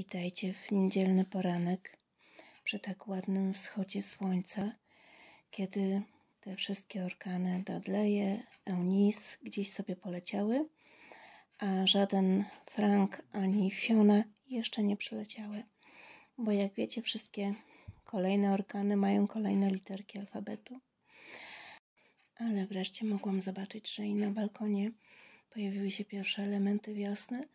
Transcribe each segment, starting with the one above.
Witajcie w niedzielny poranek przy tak ładnym wschodzie słońca, kiedy te wszystkie orkany Dudleye, Eunice gdzieś sobie poleciały, a żaden Frank ani Fiona jeszcze nie przyleciały. Bo jak wiecie, wszystkie kolejne orkany mają kolejne literki alfabetu. Ale wreszcie mogłam zobaczyć, że i na balkonie pojawiły się pierwsze elementy wiosny,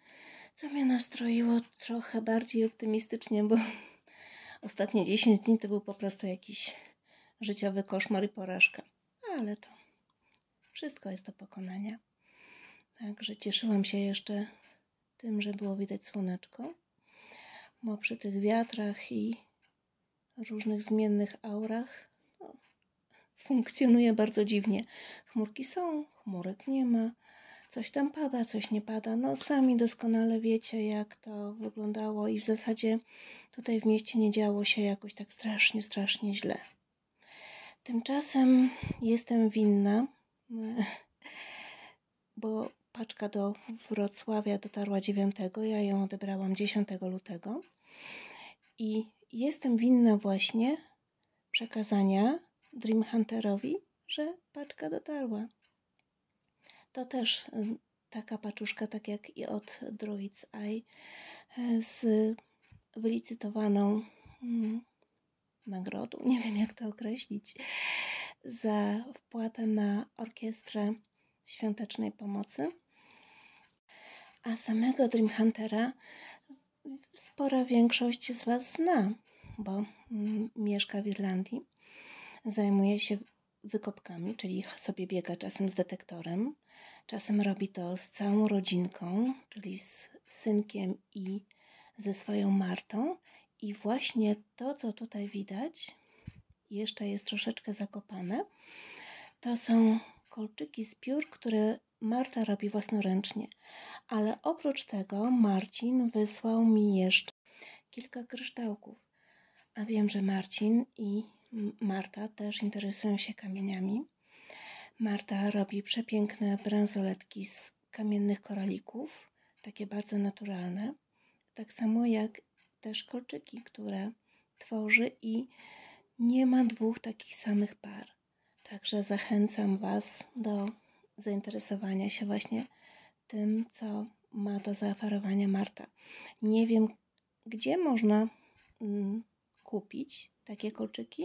co mnie nastroiło trochę bardziej optymistycznie, bo ostatnie 10 dni to był po prostu jakiś życiowy koszmar i porażka. Ale to wszystko jest do pokonania. Także cieszyłam się jeszcze tym, że było widać słoneczko, bo przy tych wiatrach i różnych zmiennych aurach no, funkcjonuje bardzo dziwnie. Chmurki są, chmurek nie ma. Coś tam pada, coś nie pada. No sami doskonale wiecie, jak to wyglądało i w zasadzie tutaj w mieście nie działo się jakoś tak strasznie, strasznie źle. Tymczasem jestem winna, bo paczka do Wrocławia dotarła 9, ja ją odebrałam 10 lutego i jestem winna właśnie przekazania Dream Hunterowi, że paczka dotarła. To też taka paczuszka, tak jak i od Druid's Eye, e, z wylicytowaną mm, nagrodą, nie wiem jak to określić, za wpłatę na orkiestrę świątecznej pomocy. A samego Dreamhuntera spora większość z Was zna, bo mm, mieszka w Irlandii, zajmuje się wykopkami, czyli sobie biega czasem z detektorem, czasem robi to z całą rodzinką, czyli z synkiem i ze swoją Martą. I właśnie to, co tutaj widać, jeszcze jest troszeczkę zakopane, to są kolczyki z piór, które Marta robi własnoręcznie. Ale oprócz tego Marcin wysłał mi jeszcze kilka kryształków. A wiem, że Marcin i Marta też interesują się kamieniami. Marta robi przepiękne bransoletki z kamiennych koralików, takie bardzo naturalne. Tak samo jak też kolczyki, które tworzy i nie ma dwóch takich samych par. Także zachęcam Was do zainteresowania się właśnie tym, co ma do zaoferowania Marta. Nie wiem, gdzie można mm, kupić takie kolczyki,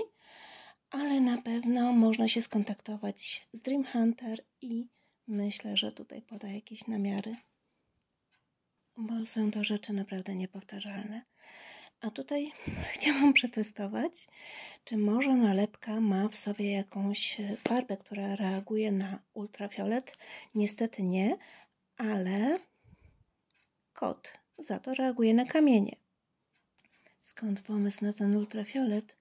ale na pewno można się skontaktować z Dream Hunter i myślę, że tutaj poda jakieś namiary, bo są to rzeczy naprawdę niepowtarzalne. A tutaj chciałam przetestować, czy może nalepka ma w sobie jakąś farbę, która reaguje na ultrafiolet. Niestety nie, ale kot za to reaguje na kamienie skąd pomysł na ten ultrafiolet,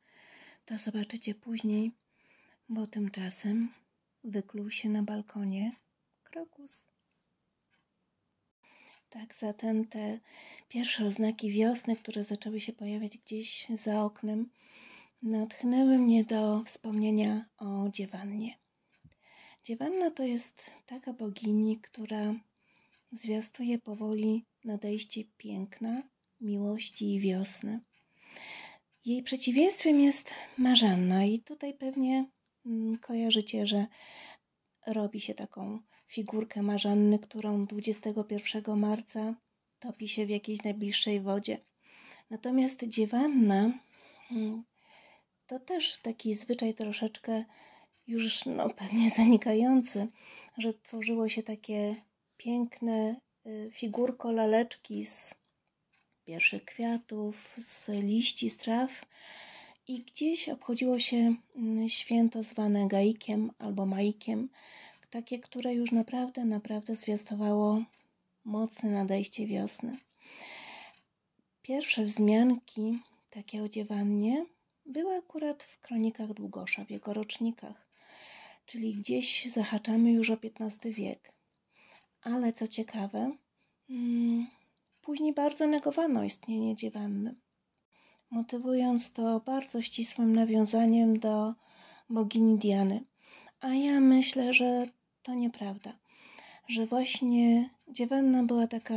to zobaczycie później, bo tymczasem wykluł się na balkonie krokus. Tak, zatem te pierwsze oznaki wiosny, które zaczęły się pojawiać gdzieś za oknem, natchnęły mnie do wspomnienia o dziewannie. Dziewanna to jest taka bogini, która zwiastuje powoli nadejście piękna miłości i wiosny. Jej przeciwieństwem jest marzanna, i tutaj pewnie mm, kojarzycie, że robi się taką figurkę marzanny, którą 21 marca topi się w jakiejś najbliższej wodzie. Natomiast dziewanna mm, to też taki zwyczaj troszeczkę już no, pewnie zanikający, że tworzyło się takie piękne y, figurko laleczki z pierwszych kwiatów, z liści, z traw. I gdzieś obchodziło się mm, święto zwane Gaikiem albo Maikiem, takie, które już naprawdę, naprawdę zwiastowało mocne nadejście wiosny. Pierwsze wzmianki, takie odziewanie, były akurat w kronikach Długosza, w jego rocznikach, czyli gdzieś zahaczamy już o XV wiek. Ale co ciekawe, mm, Później bardzo negowano istnienie dziewanny, motywując to bardzo ścisłym nawiązaniem do bogini Diany. A ja myślę, że to nieprawda, że właśnie dziewanna była taka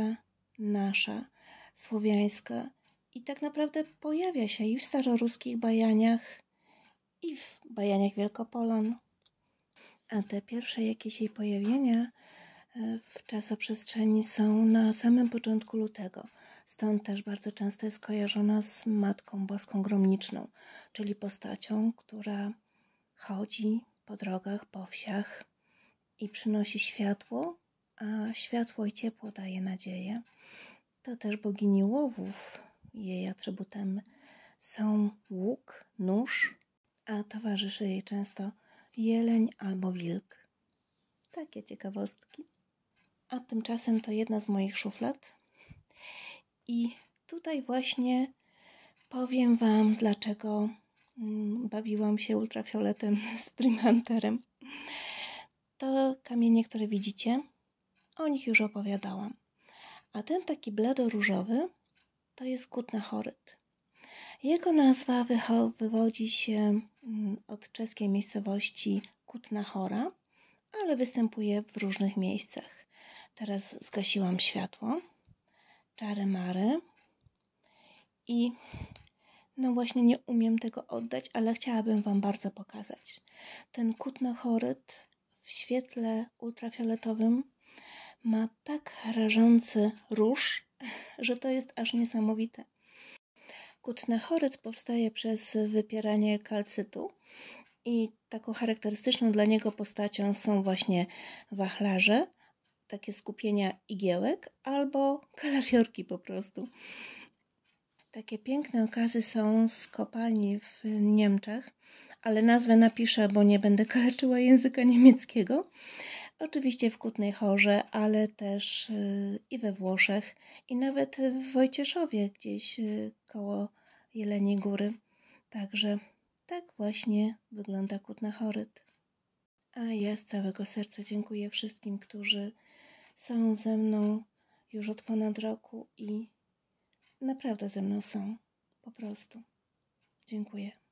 nasza, słowiańska i tak naprawdę pojawia się i w staroruskich bajaniach, i w bajaniach Wielkopolan. A te pierwsze jakieś jej pojawienia E, w czasoprzestrzeni są na samym początku lutego. Stąd też bardzo często jest kojarzona z Matką Boską Gromniczną, czyli postacią, która chodzi po drogach, po wsiach i przynosi światło, a światło i ciepło daje nadzieję. To też bogini łowów, jej atrybutem są łuk, nóż, a towarzyszy jej często jeleń albo wilk. Takie ciekawostki a tymczasem to jedna z moich szuflad. I tutaj właśnie powiem Wam, dlaczego mm, bawiłam się ultrafioletem z Dream Hunterem. To kamienie, które widzicie, o nich już opowiadałam. A ten taki blado-różowy to jest Choryt. Jego nazwa wywodzi się mm, od czeskiej miejscowości Kutna Chora, ale występuje w różnych miejscach. Teraz zgasiłam światło, czary mary i no właśnie nie umiem tego oddać, ale chciałabym Wam bardzo pokazać. Ten kutna choryt w świetle ultrafioletowym ma tak rażący róż, że to jest aż niesamowite. Kutny choryt powstaje przez wypieranie kalcytu i taką charakterystyczną dla niego postacią są właśnie wachlarze, takie skupienia igiełek albo kalafiorki po prostu. Takie piękne okazy są z kopalni w Niemczech, ale nazwę napiszę, bo nie będę kaleczyła języka niemieckiego. Oczywiście w Kutnej Chorze, ale też y, i we Włoszech, i nawet w Wojcieszowie, gdzieś y, koło Jeleniej Góry. Także tak właśnie wygląda Kutna Choryt. A ja z całego serca dziękuję wszystkim, którzy są ze mną już od ponad roku i naprawdę ze mną są. Po prostu. Dziękuję.